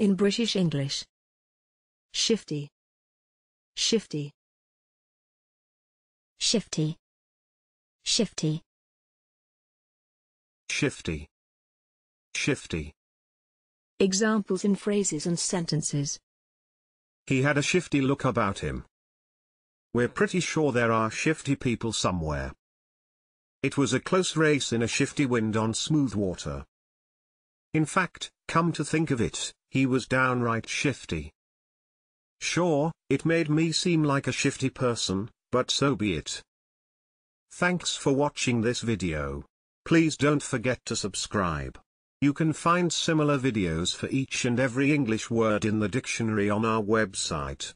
in British English. Shifty. Shifty. Shifty. Shifty. Shifty. Shifty. Examples in phrases and sentences. He had a shifty look about him. We're pretty sure there are shifty people somewhere. It was a close race in a shifty wind on smooth water. In fact, come to think of it, he was downright shifty. Sure, it made me seem like a shifty person, but so be it. Thanks for watching this video. Please don't forget to subscribe. You can find similar videos for each and every English word in the dictionary on our website.